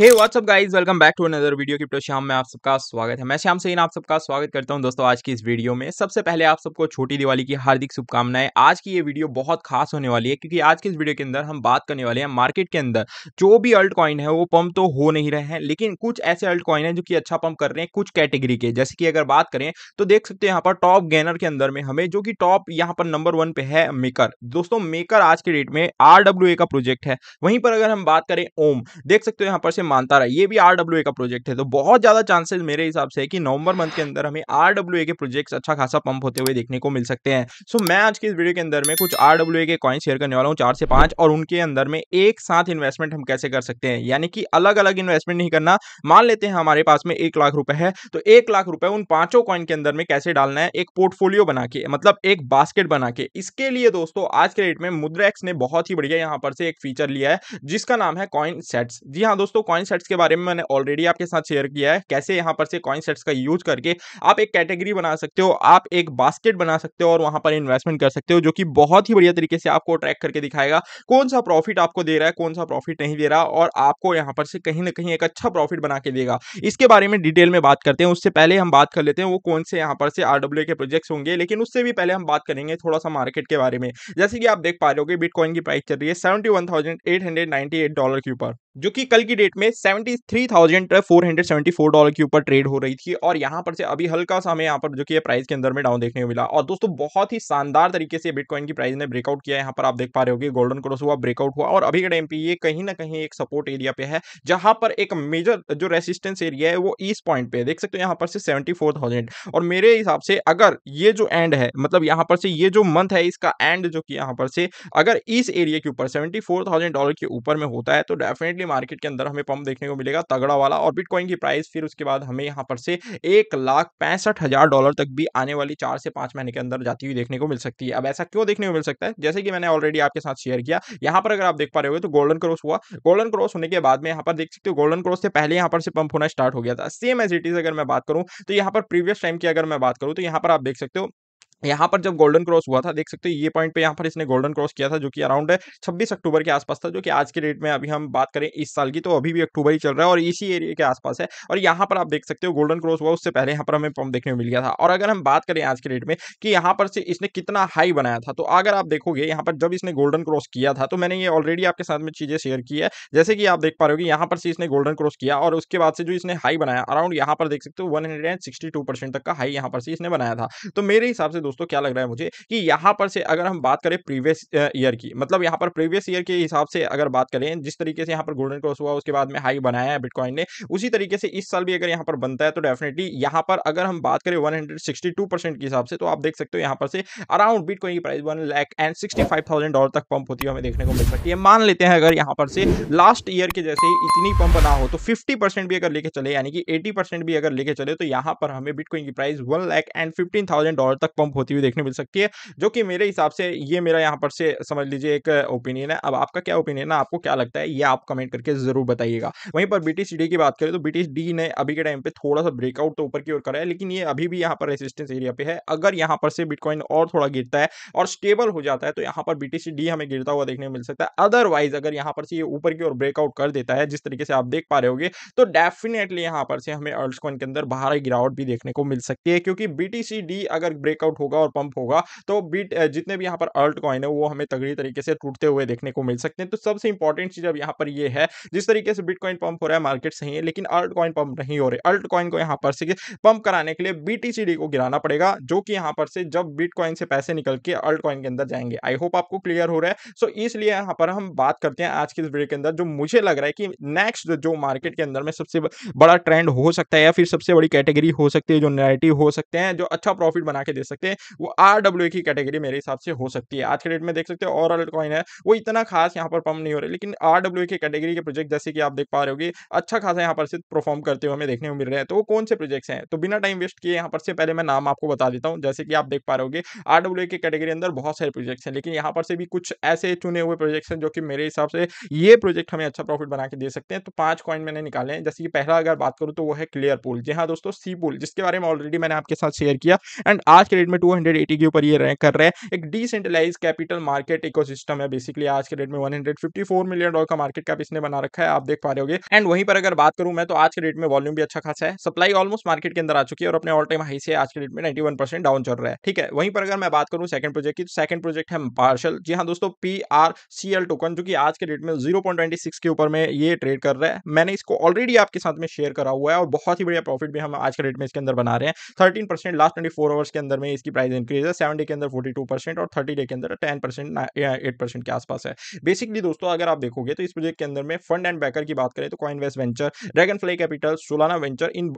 Hey what's up guys welcome back to another video crypto Shyam में आप सबका स्वागत है मैं श्याम सेन आप सबका स्वागत करता हूं दोस्तों आज की इस वीडियो में सबसे पहले आप सबको छोटी दिवाली की हार्दिक शुभकामनाएं आज की ये वीडियो बहुत खास होने वाली है क्योंकि आज की इस वीडियो के अंदर हम बात करने वाले हैं मार्केट के अंदर जो भी अल्ट कॉइन है वो पंप तो हो नहीं रहे हैं लेकिन कुछ ऐसे अल्ट कॉइन है जो कि अच्छा पंप कर रहे हैं कुछ कैटेगरी के जैसे कि अगर बात करें तो देख सकते हैं यहाँ पर टॉप गेनर के अंदर में हमें जो कि टॉप यहाँ पर नंबर वन पे है मेकर दोस्तों मेकर आज के डेट में आर का प्रोजेक्ट है वहीं पर अगर हम बात करें ओम देख सकते हो यहाँ पर से मानता रहा ये भी आर का प्रोजेक्ट है तो बहुत ज़्यादा चांसेस मेरे हिसाब से है कि नवंबर मंथ के अंदर हमें आर के प्रोजेक्ट्स अच्छा खासा पंप होते हुए देखने को मिल सकते हैं सो मैं आज की इस वीडियो के अंदर में कुछ आर के कॉइन शेयर करने वाला हूँ चार से पांच और उनके अंदर में एक साथ इन्वेस्टमेंट हम कैसे कर सकते हैं यानी कि अलग अलग इन्वेस्टमेंट नहीं करना मान लेते हैं हमारे पास में एक लाख रुपए है तो एक लाख रुपए उन पांचों कॉइन के अंदर में कैसे डालना है एक पोर्टफोलियो बना के मतलब एक बास्केट बना के इसके लिए दोस्तों आज के डेट में मुद्रा एक्स ने बहुत ही बढ़िया यहाँ पर से एक फीचर लिया है जिसका नाम है कॉइन सेट्स जी हाँ दोस्तों कॉइन सेट्स के बारे में मैंने ऑलरेडी आपके साथ शेयर किया है कैसे यहाँ पर से कॉइन सेट्स का यूज करके आप एक कैटेगरी बना सकते हो आप एक बास्केट बना सकते हो और वहाँ पर इन्वेस्टमेंट कर सकते हो जो कि बहुत ही बढ़िया तरीके से आपको ट्रैक करके दिखाएगा कौन सा प्रॉफिट आपको दे रहा है कौन सा प्रॉफिट नहीं दे रहा और आपको यहाँ पर से कहीं ना कहीं एक अच्छा प्रॉफिट बना के देगा इसके बारे में डिटेल में बात करते हैं उससे पहले हम बात कर लेते हैं वो कौन से यहाँ पर से आर के प्रोजेक्ट्स होंगे लेकिन उससे भी पहले हम बात करेंगे थोड़ा सा मार्केट के बारे में जैसे कि आप देख पा रहे हो बिटकॉइन की प्राइस चल रही है सेवेंटी डॉलर के ऊपर जो कि कल की डेट में seventy three thousand four hundred seventy four dollar के ऊपर ट्रेड हो रही थी और यहाँ पर से अभी हल्का सा हमें यहाँ पर जो कि प्राइस के अंदर में डाउन देखने को मिला और दोस्तों बहुत ही शानदार तरीके से बिटकॉइन की प्राइस ने ब्रेकआउट किया यहाँ पर आप देख पा रहे कि गोल्डन क्रॉस हुआ ब्रेकआउट हुआ और अभी के टाइम पे ये कहीं ना कहीं एक सपोर्ट एरिया पे है जहाँ पर एक मेजर जो रेसिस्टेंस एरिया है वो इस पॉइंट पे देख सकते हो यहाँ पर से सेवेंटी और मेरे हिसाब से अगर ये जो एंड है मतलब यहाँ पर से ये जो मंथ है इसका एंड जो कि यहाँ पर से अगर इस एरिया के ऊपर सेवेंटी डॉलर के ऊपर में होता है तो डेफिनेटली मार्केट के अंदर हमें पंप देखने को मिलेगा तगड़ा वाला और बिटकॉइन की प्राइस फिर उसके बाद हमें यहाँ पर से एक लाख पैंसठ हज़ार डॉलर तक भी आने वाली चार से पांच महीने के अंदर जाती हुई देखने को मिल सकती है अब ऐसा क्यों देखने को मिल सकता है जैसे कि मैंने ऑलरेडी आपके साथ शेयर किया यहाँ पर अगर आप देख पा रहे हो तो गोल्डन क्रॉस हुआ गोल्डन क्रॉस होने के बाद में यहाँ पर देख सकते हो गोल्डन क्रॉस से पहले यहाँ पर से पंप होना स्टार्ट हो गया था सेम एज इट इज अगर मैं बात करूँ तो यहाँ पर प्रीवियस टाइम की अगर मैं बात करूँ तो यहाँ पर आप देख सकते हो यहाँ पर जब गोल्डन क्रॉस हुआ था देख सकते हो ये पॉइंट पे यहाँ पर इसने गोल्डन क्रॉस किया था जो कि अराउंड 26 अक्टूबर के आसपास था जो कि आज के डेट में अभी हम बात करें इस साल की तो अभी भी अक्टूबर ही चल रहा है और इसी एरिया के आसपास है और यहाँ पर आप देख सकते हो गोल्डन क्रॉस हुआ उससे पहले यहाँ पर हमें पंप देखने मिल गया था और अगर हम बात करें आज के डेट में कि यहाँ पर से इसने कितना हाई बनाया था तो अगर आप देखोगे यहाँ पर जब इसने गोल्डन क्रॉस किया था तो मैंने ये ऑलरेडी आपके साथ में चीज़ें शेयर की है जैसे कि आप देख पा रहे हो कि यहाँ पर से इसने गोल्डन क्रॉस किया और उसके बाद से जो इसने हाई बनाया अराउंड यहाँ पर देख सकते हो वन तक का हाई यहाँ पर से इसने बनाया था तो मेरे हिसाब से दोस्तों दोस्तों क्या लग रहा है मुझे कि यहाँ पर से अगर हम बात करें प्रीवियस ईयर की मतलब यहाँ पर प्रीवियस ईयर के हिसाब से अगर बात करें जिस तरीके से यहाँ पर गोल्डन क्रॉस हुआ उसके बाद में हाई बनाया है बिटकॉइन ने उसी तरीके से इस साल भी अगर यहाँ पर बनता है तो डेफिनेटली यहाँ पर अगर हम बात करें वन परसेंट के हिसाब से तो आप देख सकते हो यहाँ पर से अराउंड बिटकॉइन की price one lakh and sixty five dollar तक पंप होती है हमें देखने को मिल सकती है मान लेते हैं अगर यहाँ पर से लास्ट ईयर के जैसे ही इतनी पंप ना हो तो फिफ्टी परसेंट भी अगर लेके चले यानी कि एटी परसेंट भी अगर लेके चले तो यहाँ पर हमें बिटकॉइन की price one lakh and fifteen thousand dollar तक पंप होती हुई देखने मिल सकती है जो कि मेरे हिसाब से ये मेरा यहाँ पर से समझ लीजिए एक ओपिनियन है अब आपका क्या ओपिनियन है आपको क्या लगता है ये आप कमेंट करके ज़रूर बताइएगा वहीं पर बी की बात करें तो बी ने अभी के टाइम पर थोड़ा सा ब्रेकआउट तो ऊपर की ओर करा है लेकिन ये अभी भी यहाँ पर रेसिस्टेंस एरिया पे है अगर यहाँ पर से बिटकॉइन और थोड़ा गिरता है और स्टेबल हो जाता है तो यहाँ पर बी हमें गिरता हुआ देखने मिल सकता है अदरवाइज अगर यहाँ पर से ये ऊपर की ओर ब्रेकआउट कर देता है जिस तरीके से आप देख पा रहे होगे तो डेफिनेटली यहाँ पर से हमें अल्टकॉइन के अंदर बाहर गिरावट भी देखने को मिल सकती है क्योंकि बी अगर ब्रेकआउट होगा और पंप होगा तो बीट जितने भी यहाँ पर अल्ट कॉइन है वो हमें तगड़ी तरीके से टूटते हुए देखने को मिल सकते हैं तो सबसे इंपॉर्टेंट चीज़ अब यहाँ पर ये है जिस तरीके से कॉइन पंप हो रहा है मार्केट सही है लेकिन अल्ट कॉइन पंप नहीं हो रहे अल्ट कॉइन को यहाँ पर से पंप कराने के लिए बीटीसीडी को गिराना पड़ेगा जो कि यहाँ पर से जब कॉइन से पैसे निकल के अल्ट कॉइन के अंदर जाएंगे आई होप आपको क्लियर हो रहा है सो इसलिए यहाँ पर हम बात करते हैं आज के इस वीडियो के अंदर जो मुझे लग रहा है कि नेक्स्ट जो मार्केट के अंदर में सबसे बड़ा ट्रेंड हो सकता है या फिर सबसे बड़ी कैटेगरी हो सकती है जो नेगेटिव हो सकते हैं जो अच्छा प्रॉफिट बना के दे सकते हैं है वो आर डब्ल्यू की कैटेगरी मेरे हिसाब से हो सकती है आज के डेट में देख सकते हो और अल्ट कॉइन है वो इतना खास यहाँ पर पम्प नहीं हो रहा लेकिन आर डब्ल्यू की कैटेगरी के प्रोजेक्ट जैसे कि आप देख पा रहे होगी अच्छा खासा यहाँ पर से परफॉर्म करते हुए हमें देखने को मिल रहे हैं तो वो कौन से प्रोजेक्ट्स हैं तो बिना टाइम वेस्ट किए यहाँ पर से पहले मैं नाम आपको बता देता हूँ जैसे कि आप देख पा रहे होगी आर डब्ल्यू की कैटेगरी अंदर बहुत सारे प्रोजेक्ट्स हैं लेकिन यहाँ पर से भी कुछ ऐसे चुने हुए प्रोजेक्ट्स हैं जो कि मेरे हिसाब से ये प्रोजेक्ट हमें अच्छा प्रॉफिट बना के दे सकते हैं तो पाँच कॉइन मैंने निकाले हैं जैसे कि पहला अगर बात करूँ तो वो है क्लियर पुल जी हाँ दोस्तों सी पुल जिसके बारे में ऑलरेडी मैंने आपके साथ शेयर किया एंड आज के डेट में टू हंड्रेड एटी के ऊपर ये रैंक कर रहे हैं एक डिसेंट्रलाइज कैपिटल मार्केट इकोसिस्टम है बेसिकली आज के डेट में 154 मिलियन डॉलर का मार्केट कैप इसने बना रखा है आप देख पा रहे होगे एंड वहीं पर अगर बात करूं मैं तो आज के डेट में वॉल्यूम भी अच्छा खासा है सप्लाई ऑलमोस्ट मार्केट के अंदर आ चुकी है और अपने ऑल टाइम हाई से आज के डेट में नाइन्टी डाउन चल रहा है ठीक है वहीं पर अगर मैं बात करूँ सेकंड प्रोजेक्ट की तो सेकंड प्रोजेक्ट है पार्शल जी हाँ दोस्तों पी टोकन जो कि आज के डेट में जीरो के ऊपर में ये ट्रेड कर रहा है मैंने इसको ऑलरेडी आपके साथ में शेयर करा हुआ है और बहुत ही बढ़िया प्रॉफिट भी हम आज के डेट में इसके अंदर बना रहे हैं थर्टीन लास्ट ट्वेंटी आवर्स के अंदर में इसकी प्राइस इंक्रीज है सेवन डे के अंदर फोर्टी टू परसेंट और थर्टी डे के अंदर टेन परसेंट एट परसेंट के आसपास है बेसिकली दोस्तों अगर आप देखोगे तो इस प्रोजेक्ट के अंदर में फंड एंड बैकर की बात करें तो coin west venture Dragonfly capital Solana venture इन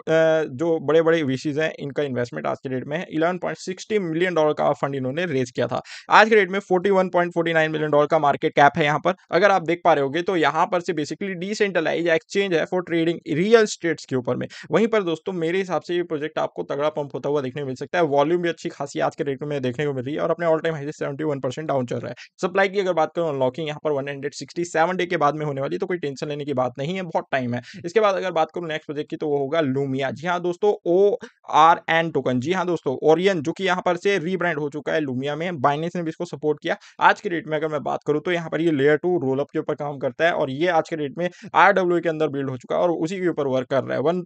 जो बड़े बड़े विशीज हैं इनका इन्वेस्टमेंट आज के डेट में eleven point sixty million dollar का फंड इन्होंने रेज किया था आज के डेट में forty one point forty nine million dollar का मार्केट कैप है यहाँ पर अगर आप देख पा रहे होगे तो यहाँ पर से बेसिकली डिसेंट्रलाइज एक्सचेंज है फॉर ट्रेडिंग रियल स्टेट्स के ऊपर में वहीं पर दोस्तों मेरे हिसाब से ये प्रोजेक्ट आपको तगड़ा पंप होता हुआ देखने मिल सकता है वॉल्यूम भी अच्छी खास खासी आज के रेट में देखने को मिल रही है और अपने ऑल टाइम हाई से सेवेंटी वन परसेंट डाउन चल रहा है सप्लाई की अगर बात करूँ अनलॉकिंग यहाँ पर one hundred sixty seven day के बाद में होने वाली तो कोई टेंशन लेने की बात नहीं है बहुत टाइम है हम्म। इसके बाद अगर बात करूँ नेक्स्ट प्रोजेक्ट की तो वो होगा लूमिया जी हाँ दोस्तों ओ आर एन टोकन जी हाँ दोस्तों ओरियन जो कि यहाँ पर से रीब्रांड हो चुका है लूमिया में बाइनेंस ने भी इसको सपोर्ट किया आज के रेट में अगर मैं बात करूँ तो यहाँ पर ये लेयर टू रोल अप के ऊपर काम करता है और ये आज के डेट में आर के अंदर बिल्ड हो चुका है और उसी के ऊपर वर्क कर रहा है वन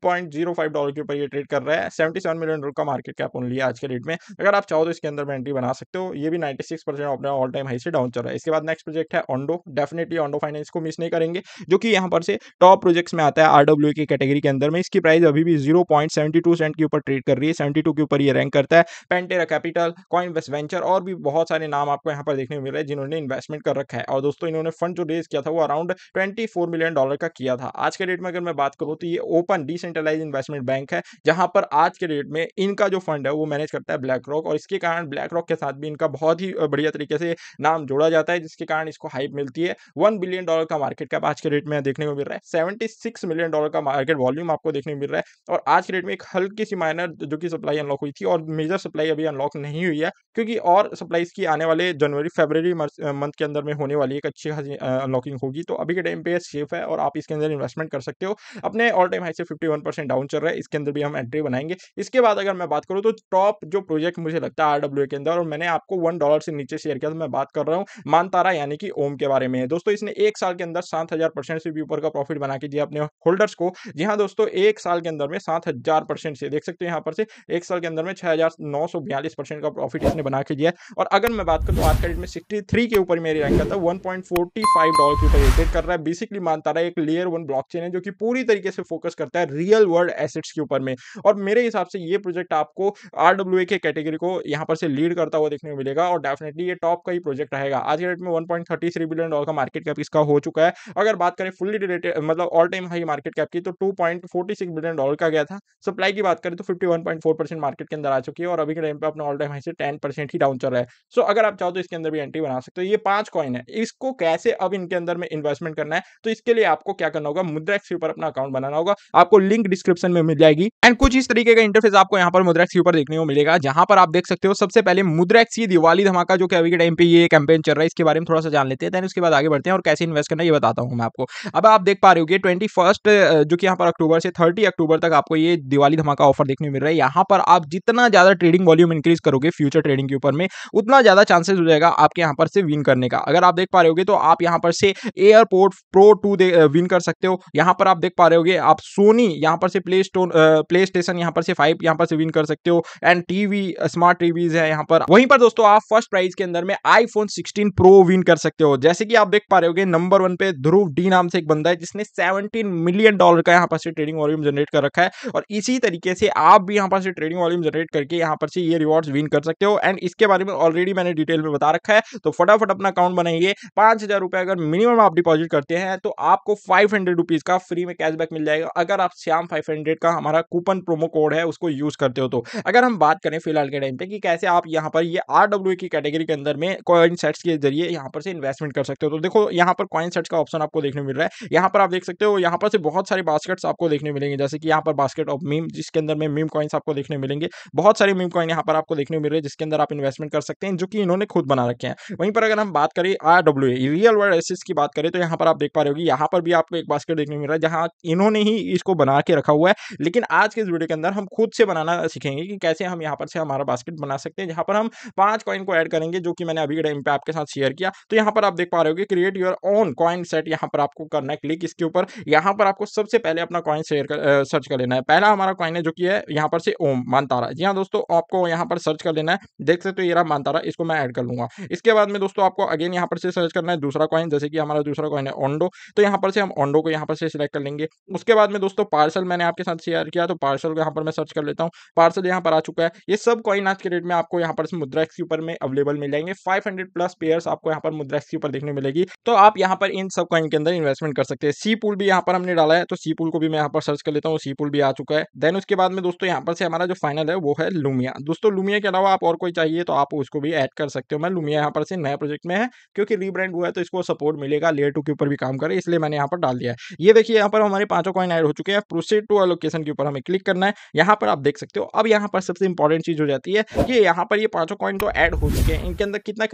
डॉलर के ऊपर ये ट्रेड कर रहा है सेवेंटी मिलियन डॉलर का मार्केट कैप ओनली आज के डेट में अगर अगर आप चाहो तो इसके अंदर में एंट्री बना सकते हो ये भी 96 परसेंट अपना ऑल टाइम हाई से डाउन चल रहा है इसके बाद नेक्स्ट प्रोजेक्ट है ऑन्डो डेफिनेटली ऑन्डो फाइनेंस को मिस नहीं करेंगे जो कि यहाँ पर से टॉप प्रोजेक्ट्स में आता है आरडब्ल्यू की कैटेगरी के अंदर में इसकी प्राइस अभी भी जीरो सेंट के ऊपर ट्रेड कर रही है सेवेंटी के ऊपर ये रैंक करता है Pantera capital coin west venture और भी बहुत सारे नाम आपको यहाँ पर देखने को मिल रहे हैं जिन्होंने इन्वेस्टमेंट कर रखा है और दोस्तों इन्होंने फंड जो रेज किया था वो अराउंड ट्वेंटी मिलियन डॉलर का किया था आज के डेट में अगर मैं बात करूँ तो ये ओपन डिसेंट्रलाइज इन्वेस्टमेंट बैंक है जहाँ पर आज के डेट में इनका जो फंड है वो मैनेज करता है ब्लैक रॉक रॉक और इसके कारण ब्लैक रॉक के साथ भी इनका बहुत ही बढ़िया तरीके से नाम जोड़ा जाता है जिसके कारण इसको हाइप मिलती है वन बिलियन डॉलर का मार्केट कैप आज के रेट में देखने को मिल रहा है सेवेंटी सिक्स मिलियन डॉलर का मार्केट वॉल्यूम आपको देखने को मिल रहा है और आज के रेट में एक हल्की सी माइनर जो कि सप्लाई अनलॉक हुई थी और मेजर सप्लाई अभी अनलॉक नहीं हुई है क्योंकि और सप्लाई इसकी आने वाले जनवरी फेबररी मंथ के अंदर में होने वाली एक अच्छी खासी अनलॉकिंग होगी तो अभी के टाइम पे सेफ है और आप इसके अंदर इन्वेस्टमेंट कर सकते हो अपने ऑल टाइम हाई से फिफ्टी डाउन चल रहा है इसके अंदर भी हम एंट्री बनाएंगे इसके बाद अगर मैं बात करूँ तो टॉप जो प्रोजेक्ट मुझे लगता है आरडब्ल्यू के अंदर और मैंने आपको वन डॉलर से नीचे शेयर किया तो मैं बात कर रहा हूँ मानतारा यानी कि ओम के बारे में है दोस्तों इसने एक साल के अंदर सात हजार परसेंट से भी ऊपर का प्रॉफिट बना के दिया अपने होल्डर्स को जी हाँ दोस्तों एक साल के अंदर में सात हजार परसेंट से देख सकते हो यहाँ पर से एक साल के अंदर में छह हजार नौ सौ बयालीस परसेंट का प्रॉफिट इसने बना के दिया और अगर मैं बात करूँ तो आज का डेट में सिक्सटी थ्री के ऊपर मेरी रैंक था one point forty five dollar के ऊपर रेटेड कर रहा है बेसिकली मानतारा एक लेयर वन ब्लॉकचेन है जो कि पूरी तरीके से फोकस करता है रियल वर्ल्ड एसेट्स के ऊपर में और मेरे हिसाब से ये प्रोजेक्ट आपको आर के कैटेगरी कैटेगरी को यहाँ पर से लीड करता हुआ देखने को मिलेगा और डेफिनेटली ये टॉप का ही प्रोजेक्ट रहेगा आज के डेट में 1.33 बिलियन डॉलर का मार्केट कैप इसका हो चुका है अगर बात करें फुल्ली रिलेटेड मतलब all time high market cap की तो टू बिलियन डॉलर का गया था सप्लाई की बात करें तो फिफ्टी मार्केट के अंदर आ चुकी है और अभी के टाइम पर अपना ऑल टाइम हाई से टेन ही डाउन चल रहा है सो अगर आप चाहो तो इसके अंदर भी एंट्री बना सकते हो ये पांच कॉइन है इसको कैसे अब इनके अंदर में इन्वेस्टमेंट करना है तो इसके लिए आपको क्या करना होगा मुद्रा एक्स पर अपना अकाउंट बनाना होगा आपको लिंक डिस्क्रिप्शन में मिल जाएगी एंड कुछ इस तरीके का इंटरफेस आपको यहां पर मुद्रा एक्स पर देखने को मिलेगा जहां पर आप देख सकते हो सबसे पहले मुद्रा एक्स ये दिवाली धमाका जो कि अभी के टाइम पे ये कैंपेन चल रहा है इसके बारे में थोड़ा सा जान लेते हैं देन उसके बाद आगे बढ़ते हैं और कैसे इन्वेस्ट करना ये बताता हूँ मैं आपको अब आप देख पा रहे हो कि ट्वेंटी जो कि यहाँ पर अक्टूबर से थर्टी अक्टूबर तक आपको ये दिवाली धमाका ऑफर देखने मिल रहा है यहाँ पर आप जितना ज़्यादा ट्रेडिंग वॉल्यूम इंक्रीज करोगे फ्यूचर ट्रेडिंग के ऊपर में उतना ज़्यादा चांसेस हो जाएगा आपके यहाँ पर से विन करने का अगर आप देख पा रहे होगे तो आप यहाँ पर से एयरपोर्ट प्रो टू विन कर सकते हो यहाँ पर आप देख पा रहे होगे आप सोनी यहाँ पर से प्ले स्टोन प्ले स्टेशन यहाँ पर से फाइव यहाँ पर से विन कर सकते हो एंड टीवी स्मार्ट टीवीज है यहाँ पर वहीं पर दोस्तों आप फर्स्ट प्राइस के अंदर में आईफोन 16 प्रो विन कर सकते हो जैसे कि आप देख पा रहे हो नंबर वन पे ध्रुव डी नाम से एक बंदा है जिसने 17 मिलियन डॉलर का यहाँ पर से ट्रेडिंग वॉल्यूम जनरेट कर रखा है और इसी तरीके से आप भी यहाँ पर से ट्रेडिंग वॉल्यूम जनरेट करके यहाँ पर से ये रिवॉर्ड विन कर सकते हो एंड इसके बारे में ऑलरेडी मैंने डिटेल में बता रखा है तो फटाफट अपना अकाउंट बनाइए पांच अगर मिनिमम आप डिपॉजिट करते हैं तो आपको फाइव हंड्रेड का फ्री में कैशबैक मिल जाएगा अगर आप श्याम फाइव का हमारा कूपन प्रोमो कोड है उसको यूज करते हो तो अगर हम बात करें फिलहाल के टाइम पे कि कैसे आप यहाँ पर ये आर डब्ल्यू की कैटेगरी के अंदर में कॉइन सेट्स के जरिए यहाँ पर से इन्वेस्टमेंट कर सकते हो तो देखो यहाँ पर कॉइन सेट्स का ऑप्शन आपको देखने मिल रहा है यहाँ पर आप देख सकते हो यहाँ पर से बहुत सारे बास्केट्स आपको देखने मिलेंगे जैसे कि यहाँ पर बास्केट ऑफ मीम जिसके अंदर में मीम कॉइन्स आपको देखने मिलेंगे बहुत सारे मीम कॉइन यहाँ पर आपको देखने मिल रहे हैं जिसके अंदर आप इन्वेस्टमेंट कर सकते हैं जो कि इन्होंने खुद बना रखे हैं वहीं पर अगर हम बात करें आर डब्ल्यू रियल वर्ल्ड एसेस की बात करें तो यहाँ पर आप देख पा रहे होगी यहाँ पर भी आपको एक बास्केट देखने मिल रहा है जहाँ इन्होंने ही इसको बना के रखा हुआ है लेकिन आज के इस वीडियो के अंदर हम खुद से बनाना सीखेंगे कि कैसे हम यहाँ पर से हमारा बास्केट बना सकते हैं जहां पर हम पांच कॉइन को ऐड करेंगे जो कि मैंने अभी टाइम पे आपके साथ शेयर किया तो यहां पर आप देख पा रहे हो create your own coin set यहां पर आपको करना है क्लिक इसके ऊपर यहां पर आपको सबसे पहले अपना कॉइन शेयर सर्च कर लेना है पहला हमारा कॉइन है जो कि है यहां पर से ओम मानतारा जी हाँ दोस्तों आपको यहां पर सर्च कर लेना है देख सकते हो ये मानतारा इसको मैं ऐड कर लूंगा इसके बाद में दोस्तों आपको अगेन यहां पर से सर्च करना है दूसरा कॉइन जैसे कि हमारा दूसरा कॉइन है ओंडो तो यहां पर से हम ओंडो को यहां पर से सिलेक्ट कर लेंगे उसके बाद में दोस्तों पार्सल मैंने आपके साथ शेयर किया तो पार्सल को यहां पर मैं सर्च कर लेता हूं पार्सल यहाँ पर आ चुका है ये सब कॉइन साइन आज के डेट में आपको यहाँ पर मुद्रा एक्स के ऊपर में अवेलेबल मिल जाएंगे 500 प्लस पेयर्स आपको यहाँ पर मुद्रा एक्स के ऊपर देखने मिलेगी तो आप यहाँ पर इन सब कॉइन के अंदर इन्वेस्टमेंट कर सकते हैं सी पुल भी यहाँ पर हमने डाला है तो सी पुल को भी मैं यहाँ पर सर्च कर लेता हूँ सी पुल भी आ चुका है देन उसके बाद में दोस्तों यहाँ पर से हमारा जो फाइनल है वो है लुमिया दोस्तों लुमिया के अलावा आप और कोई चाहिए तो आप उसको भी एड कर सकते हो मैं लुमिया यहाँ पर से नया प्रोजेक्ट में है क्योंकि रीब्रांड हुआ है तो इसको सपोर्ट मिलेगा लेयर टू के ऊपर भी काम करे इसलिए मैंने यहाँ पर डाल दिया है ये देखिए यहाँ पर हमारे पांचों कॉइन एड हो चुके हैं प्रोसेड टू अलोकेशन के ऊपर हमें क्लिक करना है यहाँ पर आप देख सकते हो अब यहाँ पर सबसे इंपॉर्टेंट चीज हो जाती है जाती है कि यहाँ पर ये पाँचों कॉइन तो ऐड हो चुके हैं इनके अंदर कितना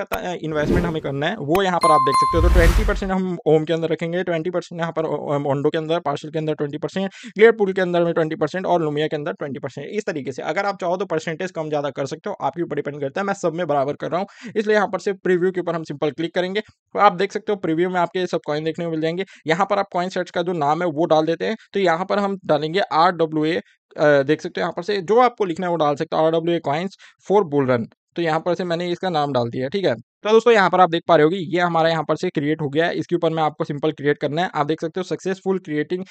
इन्वेस्टमेंट हमें करना है वो यहाँ पर आप देख सकते हो तो ट्वेंटी परसेंट हम ओम के अंदर रखेंगे ट्वेंटी परसेंट यहाँ पर ओंडो के अंदर पार्सल के अंदर ट्वेंटी परसेंट ग्लेट पुल के अंदर में ट्वेंटी परसेंट और लुमिया के अंदर ट्वेंटी परसेंट इस तरीके से अगर आप चाहो तो परसेंटेज कम ज़्यादा कर सकते हो आपके ऊपर डिपेंड करता है मैं सब में बराबर कर रहा हूँ इसलिए यहाँ पर सिर्फ प्रीव्यू के ऊपर हम सिंपल क्लिक करेंगे तो आप देख सकते हो प्रीव्यू में आपके सब कॉइन देखने को मिल जाएंगे यहाँ पर आप कॉइन सेट्स का जो नाम है वो डाल देते हैं तो यहाँ पर हम डालेंगे आर डब्ल्यू ए देख सकते हो यहाँ पर से जो आपको लिखना है वो डाल सकते हो R W A coins for bull run तो यहाँ पर से मैंने इसका नाम डाल दिया ठीक है तो दोस्तों यहाँ पर आप देख पा रहे होगी ये हमारा यहाँ पर से क्रिएट हो गया है इसके ऊपर मैं आपको सिंपल क्रिएट करना है आप देख सकते हो सक्सेसफुल क्रिएटिंग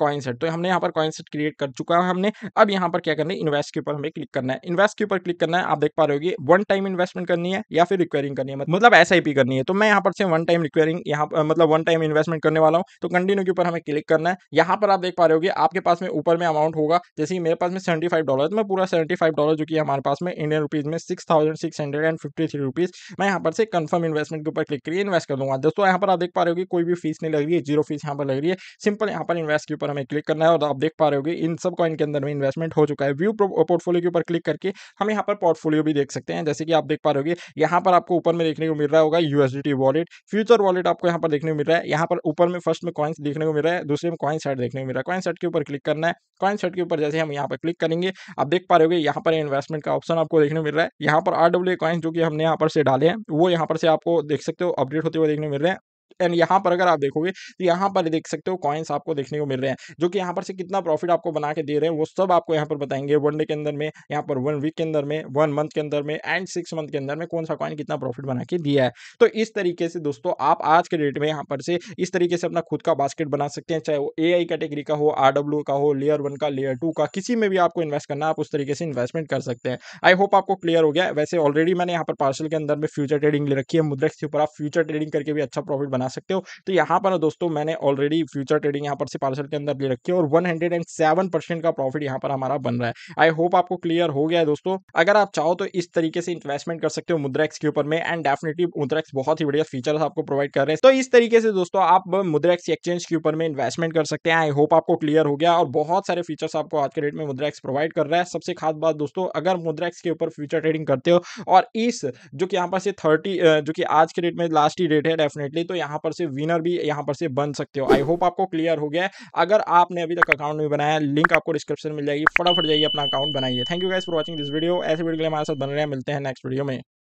कॉइन सेट तो हमने यहाँ पर कॉइन सेट क्रिएट कर चुका है हमने अब यहाँ पर क्या करना है इन्वेस्ट के ऊपर हमें क्लिक करना है इन्वेस्ट के ऊपर क्लिक करना है आप देख पा रहे होगी वन टाइम इन्वेस्टमेंट करनी है या फिर रिक्वायरिंग करनी है मतलब एस करनी है तो मैं यहाँ पर से वन टाइम रिक्वायरिंग यहाँ मतलब वन टाइम इन्वेस्टमेंट करने वाला हूँ तो कंटिन्यू के ऊपर हमें क्लिक करना है यहाँ पर आप देख पा रहे होगी आपके पास में ऊपर में अमाउंट होगा जैसे कि मेरे पास में सेवेंटी फाइव डॉलर मैं पूरा सेवेंटी फाइव डॉलर जो कि हमारे पास में इंडियन रुपीज में six six hundred and fifty three rupees मैं यहाँ पर से कंफर्म इन्वेस्टमेंट के ऊपर क्लिक करिए इन्वेस्ट कर लूंगा दोस्तों यहाँ पर आप देख पा रहे होगी कोई भी फीस नहीं लग रही है जीरो फीस यहाँ पर लग रही है सिंपल यहाँ पर इन्वेस्ट के ऊपर हमें क्लिक करना है और आप देख पा रहे होगे इन सब कॉइन के अंदर में इन्वेस्टमेंट हो चुका है व्यू पोर्टफोलियो के ऊपर क्लिक करके हम यहाँ पर पोर्टफोलियो भी देख सकते हैं जैसे कि आप देख पा रहे होगे यहाँ पर आपको ऊपर में देखने को मिल रहा होगा यूएसडी वॉलेट फ्यूचर वॉलेट आपको यहाँ पर देखने को मिल रहा है यहाँ पर ऊपर में फर्स्ट में कॉइन्स देखने को मिल रहा है दूसरे में कॉइन सेट देखने को मिल रहा है कॉइन सेट के ऊपर क्लिक करना है कॉइन सेट के ऊपर जैसे हम यहाँ पर क्लिक करेंगे आप देख पा रहे होगे यहाँ पर इन्वेस्टमेंट का ऑप्शन आपको देखने को मिल रहा है यहाँ पर आर डब्ल्यू कॉइन्स जो कि हमने यहाँ पर से डाले हैं वो वो यहाँ पर से आपको देख सकते हो अपडेट होते हुए देखने मिल रहे हैं एंड यहाँ पर अगर आप देखोगे तो यहाँ पर देख सकते हो कॉइन्स आपको देखने को मिल रहे हैं जो कि यहाँ पर से कितना प्रॉफिट आपको बना के दे रहे हैं वो सब आपको यहाँ पर बताएंगे वन डे के अंदर में यहाँ पर वन वीक के अंदर में वन मंथ के अंदर में एंड सिक्स मंथ के अंदर में कौन सा कॉइन कितना प्रॉफिट बना के दिया है तो इस तरीके से दोस्तों आप आज के डेट में यहाँ पर से इस तरीके से अपना खुद का बास्केट बना सकते हैं चाहे वो ए कैटेगरी का हो आर का हो लेयर वन का लेयर टू का किसी में भी आपको इन्वेस्ट करना आप उस तरीके से इन्वेस्टमेंट कर सकते हैं आई होप आपको क्लियर हो गया वैसे ऑलरेडी मैंने यहाँ पर पार्सल के अंदर में फ्यूचर ट्रेडिंग ले रखी है मुद्रा के ऊपर आप फ्यूचर ट्रेडिंग करके भी अच्छा प्रॉफिट बना बना सकते हो तो यहाँ पर दोस्तों मैंने ऑलरेडी फ्यूचर ट्रेडिंग यहाँ पर से पार्सल के अंदर ले रखी है और one hundred and seven percent का प्रॉफिट यहाँ पर हमारा बन रहा है आई होप आपको क्लियर हो गया है दोस्तों अगर आप चाहो तो इस तरीके से इन्वेस्टमेंट कर सकते हो मुद्रेक्स के ऊपर में एंड डेफिनेटली मुद्रेक्स बहुत ही बढ़िया फीचर आपको प्रोवाइड कर रहे हैं तो इस तरीके से दोस्तों आप मुद्रेक्स एक्सचेंज के ऊपर में इन्वेस्टमेंट कर सकते हैं आई होप आपको क्लियर हो गया और बहुत सारे फीचर्स आपको आज के डेट में मुद्रेक्स प्रोवाइड कर रहा है सबसे खास बात दोस्तों अगर मुद्रेक्स के ऊपर फ्यूचर ट्रेडिंग करते हो और इस जो कि यहाँ पर से थर्टी जो कि आज के डेट में लास्ट ही डेट है डेफिनेटली तो यहाँ यहाँ पर से विनर भी यहाँ पर से बन सकते हो आई होप आपको क्लियर हो गया अगर आपने अभी तक अकाउंट नहीं बनाया लिंक आपको डिस्क्रिप्शन मिल जाएगी फटाफट जाइए अपना अकाउंट बनाइए thank you guys for watching this video ऐसे वीडियो के लिए हमारे साथ बन रहे हैं मिलते हैं नेक्स्ट वीडियो में